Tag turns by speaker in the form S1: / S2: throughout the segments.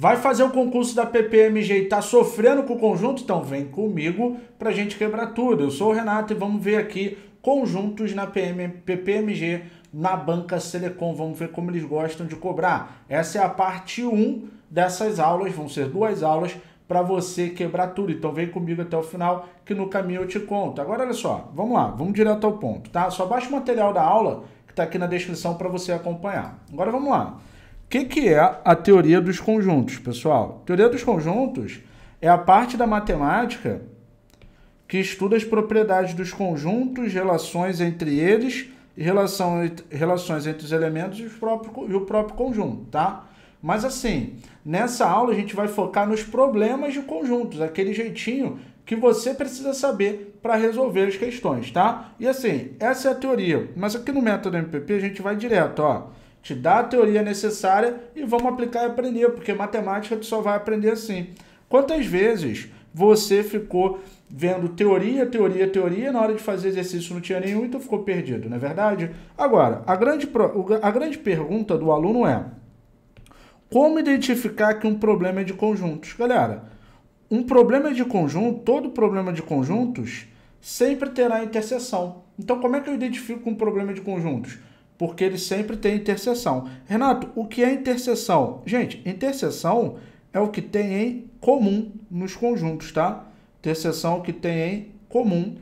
S1: Vai fazer o concurso da PPMG e tá sofrendo com o conjunto? Então vem comigo pra gente quebrar tudo. Eu sou o Renato e vamos ver aqui conjuntos na PM, PPMG na banca Selecom. Vamos ver como eles gostam de cobrar. Essa é a parte 1 dessas aulas, vão ser duas aulas para você quebrar tudo. Então vem comigo até o final que no caminho eu te conto. Agora olha só, vamos lá, vamos direto ao ponto, tá? Só baixa o material da aula que está aqui na descrição para você acompanhar. Agora vamos lá que, que é a teoria dos conjuntos, pessoal? teoria dos conjuntos é a parte da matemática que estuda as propriedades dos conjuntos, relações entre eles e relação, relações entre os elementos e, o próprio e o próprio conjunto, tá? Mas assim, nessa aula a gente vai focar nos problemas de conjuntos, aquele jeitinho que você precisa saber para resolver as questões, tá? E assim, essa é a teoria, mas aqui no método MPP a gente vai direto, ó te dá a teoria necessária e vamos aplicar e aprender, porque matemática tu só vai aprender assim. Quantas vezes você ficou vendo teoria, teoria, teoria, na hora de fazer exercício não tinha nenhum, então ficou perdido, não é verdade? Agora, a grande, a grande pergunta do aluno é: como identificar que um problema é de conjuntos? Galera, um problema de conjunto, todo problema de conjuntos, sempre terá interseção. Então, como é que eu identifico um problema de conjuntos? porque ele sempre tem interseção. Renato, o que é interseção? Gente, interseção é o que tem em comum nos conjuntos, tá? Interseção é o que tem em comum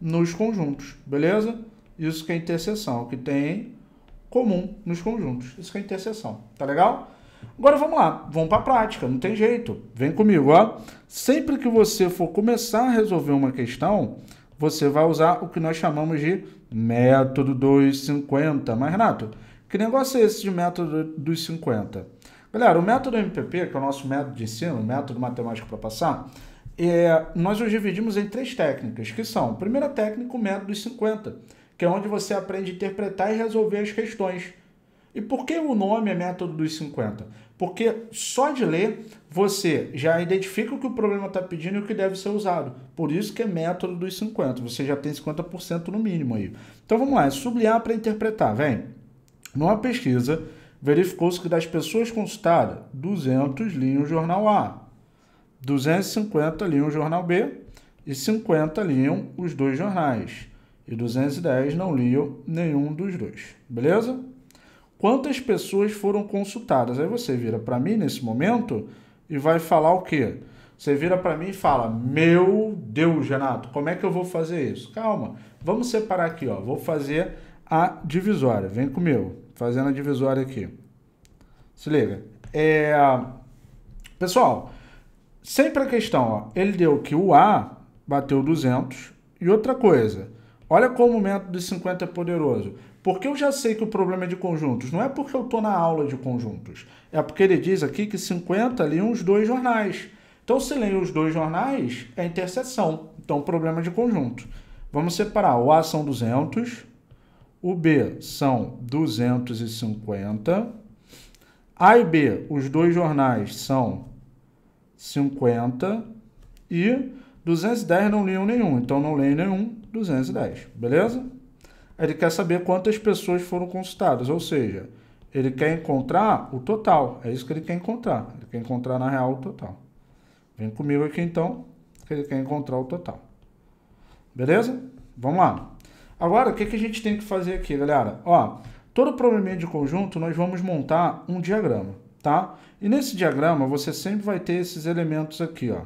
S1: nos conjuntos, beleza? Isso que é interseção, é o que tem em comum nos conjuntos. Isso que é interseção, tá legal? Agora vamos lá, vamos para a prática, não tem jeito. Vem comigo, ó. Sempre que você for começar a resolver uma questão, você vai usar o que nós chamamos de método 250. Mas, Renato, que negócio é esse de método dos 50? Galera, o método MPP, que é o nosso método de ensino, método matemático para passar, é, nós os dividimos em três técnicas, que são, primeira técnica, o método dos 50, que é onde você aprende a interpretar e resolver as questões. E por que o nome é método dos 50? porque só de ler você já identifica o que o problema está pedindo e o que deve ser usado. Por isso que é método dos 50, você já tem 50% no mínimo aí. Então vamos lá, é sublinhar para interpretar, vem. Numa pesquisa, verificou-se que das pessoas consultadas, 200 liam o jornal A, 250 liam o jornal B e 50 liam os dois jornais. E 210 não liam nenhum dos dois. Beleza? quantas pessoas foram consultadas. Aí você vira para mim nesse momento e vai falar o quê? Você vira para mim e fala: "Meu Deus, Renato, como é que eu vou fazer isso?". Calma. Vamos separar aqui, ó. Vou fazer a divisória. Vem comigo. Fazendo a divisória aqui. Se liga. É... pessoal, sempre a questão, ó, ele deu que o A bateu 200 e outra coisa, Olha como o método de 50 é poderoso. Porque eu já sei que o problema é de conjuntos. Não é porque eu estou na aula de conjuntos. É porque ele diz aqui que 50 liam os dois jornais. Então, se leem os dois jornais, é interseção. Então, problema de conjunto. Vamos separar. O A são 200. O B são 250. A e B, os dois jornais são 50. E 210 não liam nenhum. Então, não leem nenhum. 210, beleza? Ele quer saber quantas pessoas foram consultadas, ou seja, ele quer encontrar o total. É isso que ele quer encontrar. Ele quer encontrar, na real, o total. Vem comigo aqui, então, que ele quer encontrar o total. Beleza? Vamos lá. Agora, o que, que a gente tem que fazer aqui, galera? Ó, todo problema de conjunto, nós vamos montar um diagrama, tá? E nesse diagrama, você sempre vai ter esses elementos aqui, ó.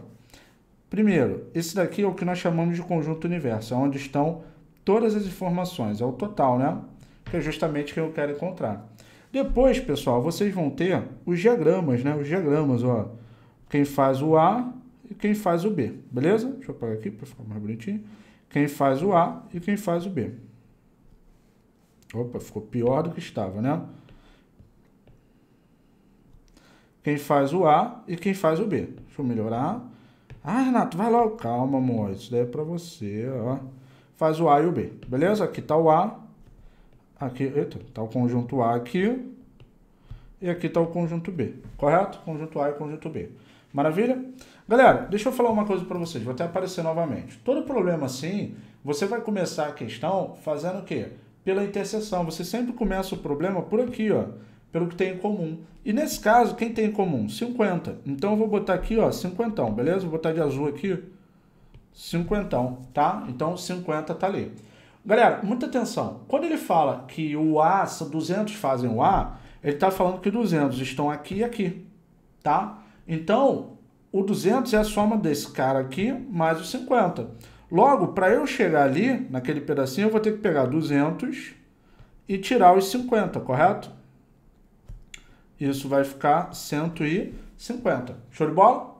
S1: Primeiro, esse daqui é o que nós chamamos de conjunto universo, é onde estão todas as informações, é o total, né? Que é justamente o que eu quero encontrar. Depois, pessoal, vocês vão ter os diagramas, né? Os diagramas, ó. Quem faz o A e quem faz o B, beleza? Deixa eu apagar aqui para ficar mais bonitinho. Quem faz o A e quem faz o B. Opa, ficou pior do que estava, né? Quem faz o A e quem faz o B. Deixa eu melhorar. Ah, Renato, vai logo. Calma, amor. Isso daí é pra você, ó. Faz o A e o B, beleza? Aqui tá o A. Aqui, eita, tá o conjunto A aqui. E aqui tá o conjunto B, correto? Conjunto A e conjunto B. Maravilha? Galera, deixa eu falar uma coisa para vocês, vou até aparecer novamente. Todo problema assim, você vai começar a questão fazendo o quê? Pela interseção. Você sempre começa o problema por aqui, ó pelo que tem em comum. E nesse caso, quem tem em comum? 50. Então eu vou botar aqui, ó, 50, beleza? Vou botar de azul aqui. 50, tá? Então 50 tá ali. Galera, muita atenção. Quando ele fala que o A, 200 fazem o A, ele tá falando que 200 estão aqui e aqui, tá? Então, o 200 é a soma desse cara aqui mais o 50. Logo, para eu chegar ali, naquele pedacinho, eu vou ter que pegar 200 e tirar os 50, correto? Isso vai ficar 150. Show de bola?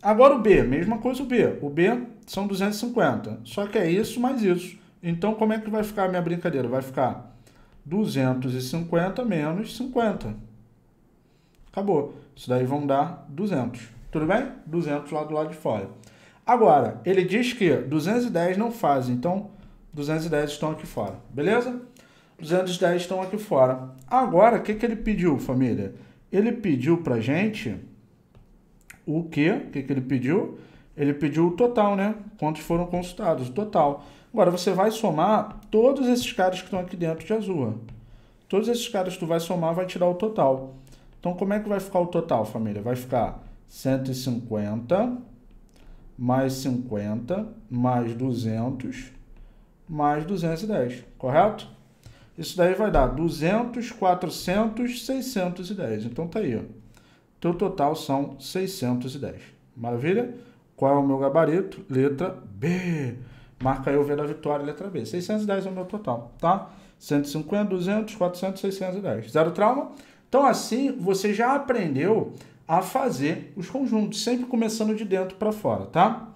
S1: Agora o B, mesma coisa o B. O B são 250. Só que é isso mais isso. Então, como é que vai ficar a minha brincadeira? Vai ficar 250 menos 50. Acabou. Isso daí vão dar 200. Tudo bem? 200 lá do lado de fora. Agora, ele diz que 210 não faz, então 210 estão aqui fora. Beleza? 210 estão aqui fora. Agora, o que, que ele pediu, família? Ele pediu para gente o que? O que, que ele pediu? Ele pediu o total, né? Quantos foram consultados? O total. Agora, você vai somar todos esses caras que estão aqui dentro de azul. Todos esses caras que tu vai somar vai tirar o total. Então, como é que vai ficar o total, família? Vai ficar 150 mais 50 mais 200 mais 210, correto? Isso daí vai dar 200, 400, 610. Então tá aí, ó. Teu total são 610. Maravilha? Qual é o meu gabarito? Letra B. Marca aí o V da vitória, letra B. 610 é o meu total, tá? 150, 200, 400, 610. Zero trauma? Então assim, você já aprendeu a fazer os conjuntos, sempre começando de dentro para fora, tá?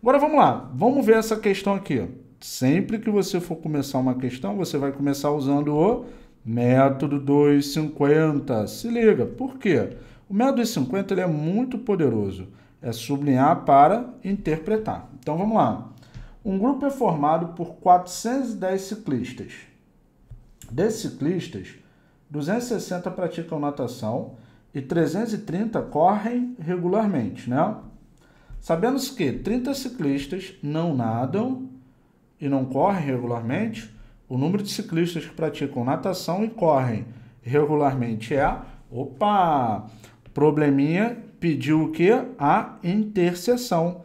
S1: Agora vamos lá. Vamos ver essa questão aqui, ó. Sempre que você for começar uma questão, você vai começar usando o método 250. Se liga, por quê? O método 250 ele é muito poderoso. É sublinhar para interpretar. Então vamos lá. Um grupo é formado por 410 ciclistas. Desses ciclistas, 260 praticam natação e 330 correm regularmente, né? Sabemos que 30 ciclistas não nadam e não correm regularmente, o número de ciclistas que praticam natação e correm regularmente é, opa, probleminha pediu o que? A interseção.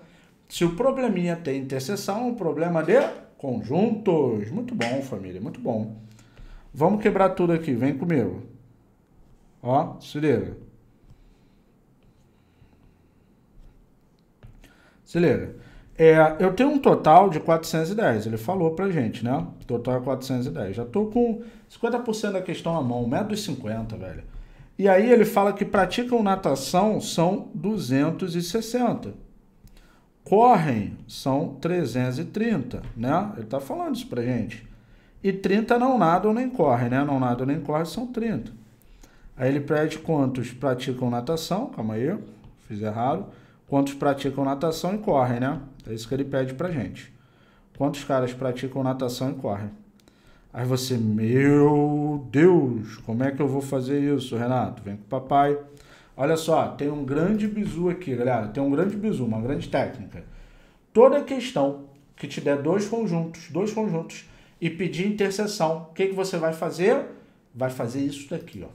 S1: Se o probleminha tem interseção, o problema é de conjuntos. Muito bom, família, muito bom. Vamos quebrar tudo aqui, vem comigo. Ó, se liga. Se liga. É, eu tenho um total de 410, ele falou pra gente, né? Total é 410. Já tô com 50% da questão à mão, 1,50m, velho. E aí ele fala que praticam natação são 260. Correm são 330, né? Ele tá falando isso pra gente. E 30 não nadam nem correm, né? Não nadam nem correm são 30. Aí ele pede quantos praticam natação, calma aí, fiz errado. Quantos praticam natação e correm, né? É isso que ele pede pra gente. Quantos caras praticam natação e correm? Aí você, meu Deus, como é que eu vou fazer isso, Renato? Vem com o papai. Olha só, tem um grande bizu aqui, galera. Tem um grande bizu, uma grande técnica. Toda questão que te der dois conjuntos, dois conjuntos, e pedir interseção, o que, que você vai fazer? Vai fazer isso daqui, ó.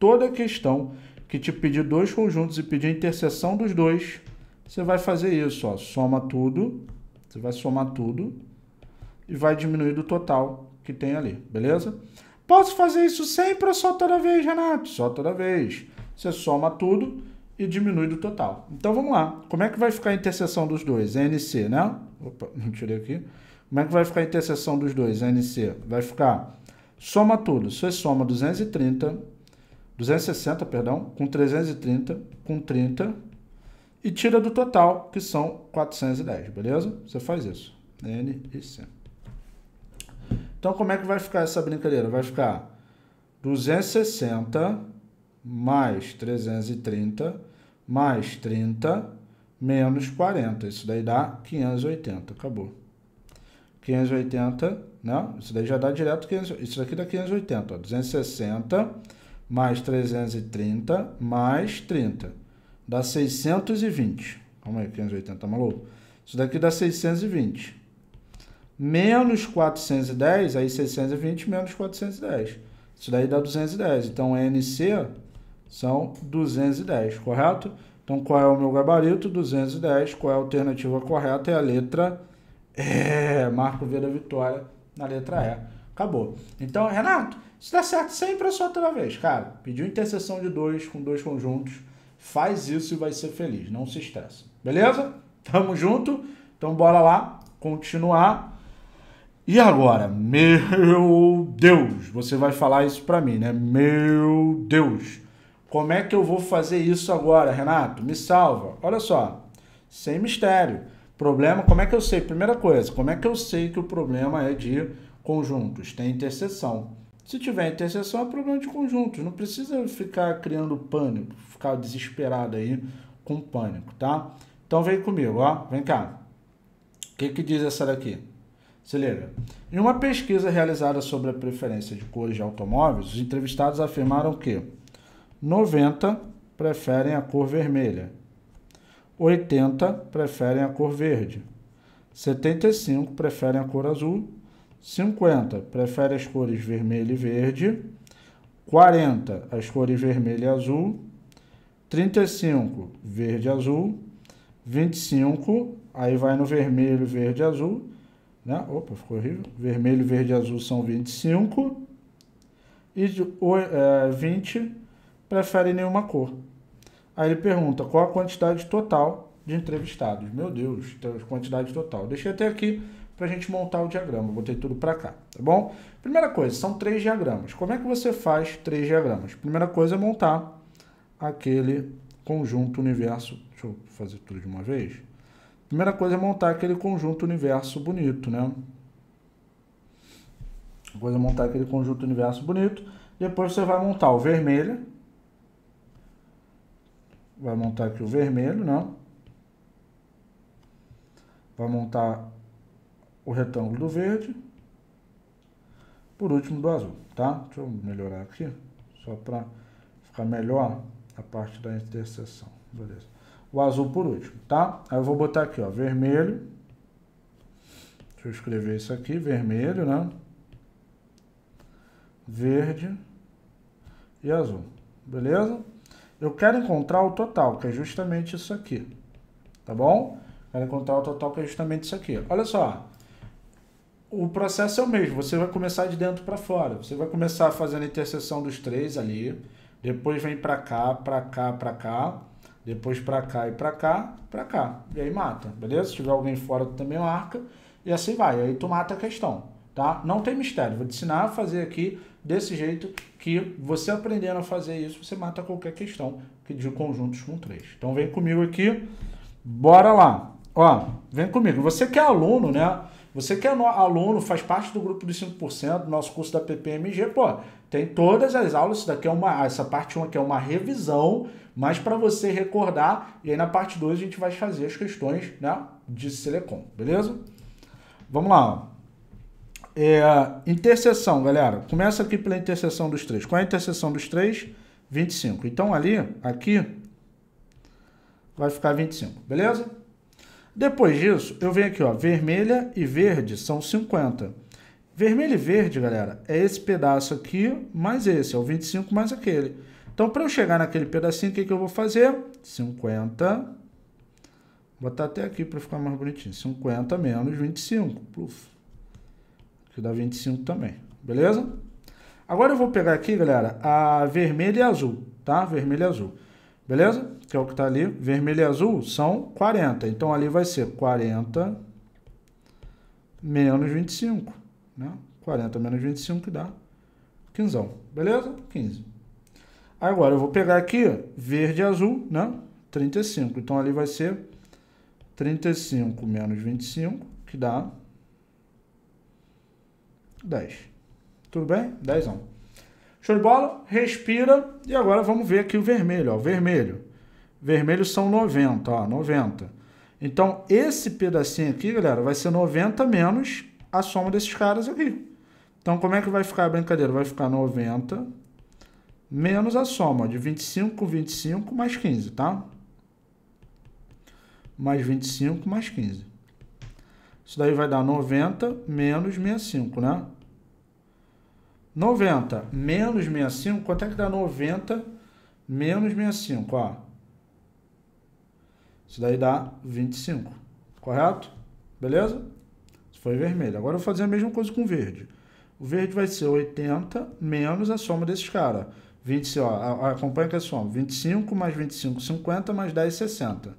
S1: Toda questão que te pedir dois conjuntos e pedir interseção dos dois, você vai fazer isso, ó, soma tudo, você vai somar tudo e vai diminuir do total que tem ali, beleza? Posso fazer isso sempre ou só toda vez, Renato? Só toda vez. Você soma tudo e diminui do total. Então vamos lá. Como é que vai ficar a interseção dos dois? NC, né? Opa, não tirei aqui. Como é que vai ficar a interseção dos dois? NC vai ficar soma tudo. Você soma 230, 260, perdão, com 330, com 30 e tira do total, que são 410, beleza? Você faz isso. N e C. Então, como é que vai ficar essa brincadeira? Vai ficar 260 mais 330 mais 30 menos 40. Isso daí dá 580, acabou. 580, né? Isso daí já dá direto 500, isso daqui dá 580, ó. 260 mais 330 mais 30. Dá 620. Calma aí, 580, tá maluco? Isso daqui dá 620. Menos 410, aí 620 menos 410. Isso daí dá 210. Então, NC são 210, correto? Então, qual é o meu gabarito? 210. Qual é a alternativa correta? É a letra E. Marco V da vitória na letra E. Acabou. Então, Renato, isso dá certo sempre a sua toda vez, cara. Pediu interseção de dois com dois conjuntos Faz isso e vai ser feliz, não se estresse, Beleza? Tamo junto? Então bora lá continuar. E agora, meu Deus, você vai falar isso para mim, né? Meu Deus. Como é que eu vou fazer isso agora, Renato? Me salva. Olha só. Sem mistério. Problema, como é que eu sei? Primeira coisa, como é que eu sei que o problema é de conjuntos? Tem interseção. Se tiver interseção, é problema de conjunto. Não precisa ficar criando pânico, ficar desesperado aí com pânico, tá? Então vem comigo, ó. Vem cá. O que, que diz essa daqui? Se liga. Em uma pesquisa realizada sobre a preferência de cores de automóveis, os entrevistados afirmaram que 90 preferem a cor vermelha, 80 preferem a cor verde, 75 preferem a cor azul 50 prefere as cores vermelho e verde. 40 as cores vermelho e azul. 35 verde e azul. 25 aí vai no vermelho, verde e azul. Né? Opa, ficou horrível. Vermelho, verde e azul são 25. E é, 20 prefere nenhuma cor. Aí ele pergunta qual a quantidade total de entrevistados. Meu Deus, então, quantidade total. Deixei até aqui para a gente montar o diagrama. botei tudo para cá, tá bom? Primeira coisa, são três diagramas. Como é que você faz três diagramas? Primeira coisa é montar aquele conjunto universo. Deixa eu fazer tudo de uma vez. Primeira coisa é montar aquele conjunto universo bonito, né? Depois é montar aquele conjunto universo bonito. Depois você vai montar o vermelho. Vai montar aqui o vermelho, né? Vai montar o retângulo do verde, por último do azul, tá? Deixa eu melhorar aqui, só para ficar melhor a parte da interseção, beleza? O azul por último, tá? Aí eu vou botar aqui, ó, vermelho, deixa eu escrever isso aqui, vermelho, né? Verde e azul, beleza? Eu quero encontrar o total, que é justamente isso aqui, tá bom? Quero encontrar o total, que é justamente isso aqui. Olha só, o processo é o mesmo. Você vai começar de dentro para fora. Você vai começar fazendo a interseção dos três ali. Depois vem para cá, para cá, para cá. Depois para cá e para cá, para cá. E aí mata, beleza? Se tiver alguém fora, tu também marca. E assim vai. Aí tu mata a questão, tá? Não tem mistério. Vou te ensinar a fazer aqui desse jeito que você aprendendo a fazer isso, você mata qualquer questão de conjuntos com três. Então vem comigo aqui. Bora lá. Ó, vem comigo. Você que é aluno, né? Você que é aluno, faz parte do grupo dos 5% do nosso curso da PPMG, pô, tem todas as aulas, isso daqui é uma, essa parte 1 aqui é uma revisão, mas para você recordar, e aí na parte 2 a gente vai fazer as questões, né, de Selecom, beleza? Vamos lá, é, interseção, galera, começa aqui pela interseção dos três. Qual é a interseção dos três? 25. Então ali, aqui, vai ficar 25, beleza? Depois disso, eu venho aqui, ó, vermelha e verde são 50. Vermelho e verde, galera, é esse pedaço aqui mais esse, é o 25 mais aquele. Então, para eu chegar naquele pedacinho, o que, que eu vou fazer? 50, vou botar até aqui para ficar mais bonitinho, 50 menos 25, pluf, que dá 25 também, beleza? Agora eu vou pegar aqui, galera, a vermelha e azul, tá? Vermelho e azul. Beleza? Que é o que está ali. Vermelho e azul são 40. Então, ali vai ser 40 menos 25. Né? 40 menos 25 dá 15. Beleza? 15. Agora, eu vou pegar aqui verde e azul, né? 35. Então, ali vai ser 35 menos 25, que dá 10. Tudo bem? 10. Show de bola? Respira. E agora vamos ver aqui o vermelho. Ó. Vermelho. Vermelho são 90, ó, 90. Então, esse pedacinho aqui, galera, vai ser 90 menos a soma desses caras aqui. Então, como é que vai ficar a brincadeira? Vai ficar 90 menos a soma de 25 25 mais 15, tá? Mais 25 mais 15. Isso daí vai dar 90 menos 65, né? 90 menos 65, quanto é que dá 90 menos 65? Ó. Isso daí dá 25, correto? Beleza? Isso foi vermelho. Agora eu vou fazer a mesma coisa com verde. O verde vai ser 80 menos a soma desses caras. 20, ó, acompanha que é a soma. 25 mais 25, 50, mais 10, 60.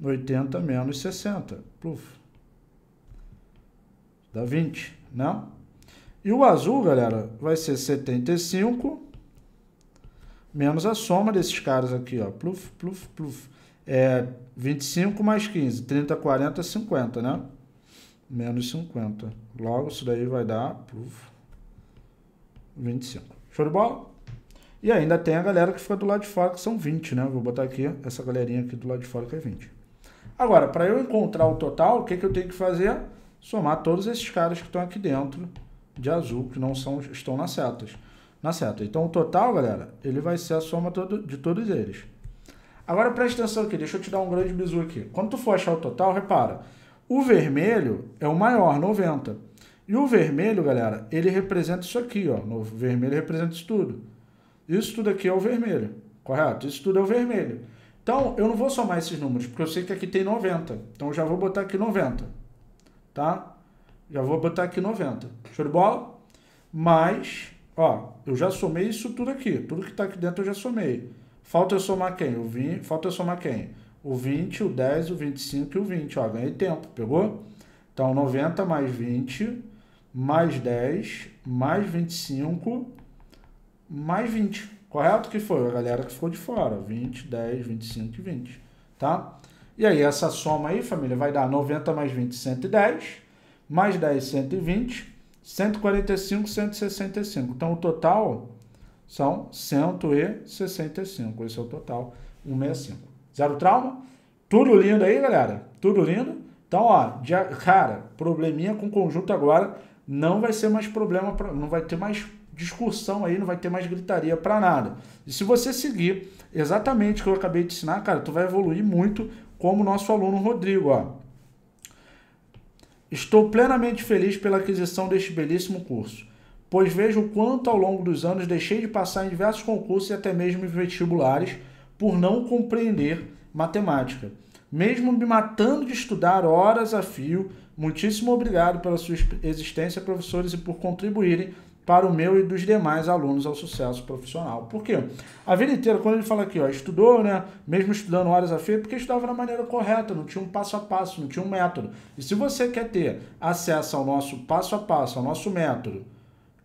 S1: 80 menos 60. Puf. Dá 20, não? Né? E o azul, galera, vai ser 75 menos a soma desses caras aqui, ó. Pluf, pluf, pluf. É 25 mais 15, 30, 40, 50, né? Menos 50. Logo, isso daí vai dar pluf, 25. Show de bola? E ainda tem a galera que fica do lado de fora, que são 20, né? Vou botar aqui essa galerinha aqui do lado de fora, que é 20. Agora, para eu encontrar o total, o que, que eu tenho que fazer? Somar todos esses caras que estão aqui dentro de azul que não são, estão nas setas. Na seta. Então o total, galera, ele vai ser a soma todo, de todos eles. Agora presta atenção aqui, deixa eu te dar um grande bizu aqui. Quando tu for achar o total, repara, o vermelho é o maior, 90. E o vermelho, galera, ele representa isso aqui, ó. O vermelho representa isso tudo. Isso tudo aqui é o vermelho, correto? Isso tudo é o vermelho. Então, eu não vou somar esses números, porque eu sei que aqui tem 90. Então, eu já vou botar aqui 90, tá? Já vou botar aqui 90. Show de bola? Mas, ó, eu já somei isso tudo aqui. Tudo que tá aqui dentro eu já somei. Falta eu somar quem? O 20, falta eu somar quem? O 20, o 10, o 25 e o 20. Ó, ganhei tempo, pegou? Então, 90 mais 20, mais 10, mais 25, mais 20. Correto? Que foi a galera que ficou de fora. 20, 10, 25 e 20. Tá? E aí, essa soma aí, família, vai dar 90 mais 20, 110 mais 10, 120, 145, 165. Então, o total são 165. Esse é o total, 165. Zero trauma? Tudo lindo aí, galera? Tudo lindo? Então, ó, cara, probleminha com conjunto agora não vai ser mais problema, pra, não vai ter mais discussão aí, não vai ter mais gritaria para nada. E se você seguir exatamente o que eu acabei de ensinar, cara, tu vai evoluir muito como nosso aluno Rodrigo, ó. Estou plenamente feliz pela aquisição deste belíssimo curso, pois vejo o quanto ao longo dos anos deixei de passar em diversos concursos e até mesmo em vestibulares por não compreender matemática. Mesmo me matando de estudar horas a fio, muitíssimo obrigado pela sua existência, professores, e por contribuírem para o meu e dos demais alunos ao sucesso profissional. Por quê? A vida inteira, quando ele fala aqui, ó, estudou, né? Mesmo estudando horas a fio, porque estudava da maneira correta, não tinha um passo a passo, não tinha um método. E se você quer ter acesso ao nosso passo a passo, ao nosso método,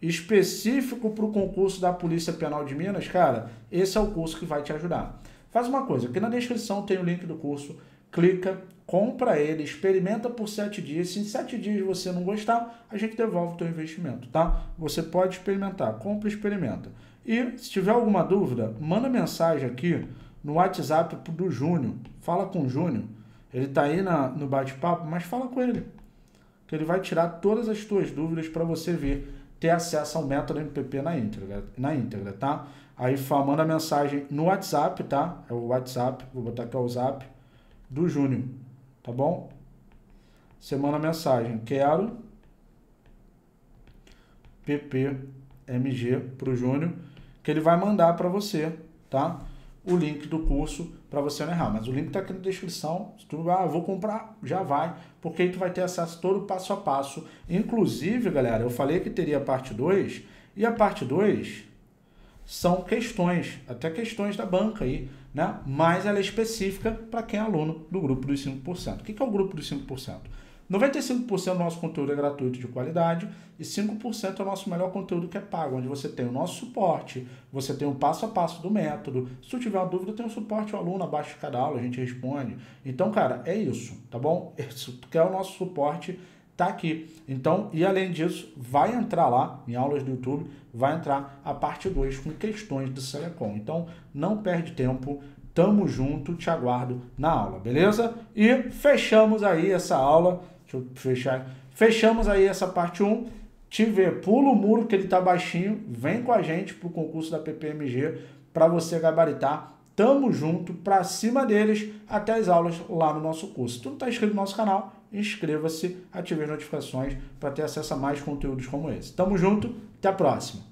S1: específico para o concurso da Polícia Penal de Minas, cara, esse é o curso que vai te ajudar. Faz uma coisa, aqui na descrição tem o link do curso clica, compra ele, experimenta por sete dias. Se em sete dias você não gostar, a gente devolve o teu investimento, tá? Você pode experimentar, compra e experimenta. E se tiver alguma dúvida, manda mensagem aqui no WhatsApp do Júnior. Fala com o Júnior. Ele tá aí na, no bate-papo, mas fala com ele. Que ele vai tirar todas as tuas dúvidas para você ver, ter acesso ao método MPP na íntegra, na íntegra, tá? Aí fala, manda mensagem no WhatsApp, tá? É o WhatsApp, vou botar aqui o WhatsApp do Júnior, tá bom? Você manda mensagem, quero PPMG pro Júnior, que ele vai mandar para você, tá? O link do curso para você não errar, mas o link tá aqui na descrição. Se tu ah, vou comprar, já vai, porque aí tu vai ter acesso todo passo a passo. Inclusive, galera, eu falei que teria a parte 2 e a parte 2 são questões, até questões da banca aí né? mas ela é específica para quem é aluno do grupo dos 5%. O que é o grupo dos 5%? 95% do nosso conteúdo é gratuito de qualidade e 5% é o nosso melhor conteúdo que é pago, onde você tem o nosso suporte, você tem o passo a passo do método. Se tu tiver uma dúvida, tem um suporte ao aluno abaixo de cada aula, a gente responde. Então, cara, é isso, tá bom? Isso que é o nosso suporte tá aqui. Então, e além disso, vai entrar lá em aulas do YouTube, vai entrar a parte 2 com questões do Selecom. Então, não perde tempo, tamo junto, te aguardo na aula, beleza? E fechamos aí essa aula, deixa eu fechar, fechamos aí essa parte 1. Um, te ver, pula o muro que ele tá baixinho, vem com a gente pro concurso da PPMG para você gabaritar Tamo junto, pra cima deles, até as aulas lá no nosso curso. Tudo tá inscrito no nosso canal, inscreva-se, ative as notificações para ter acesso a mais conteúdos como esse. Tamo junto, até a próxima!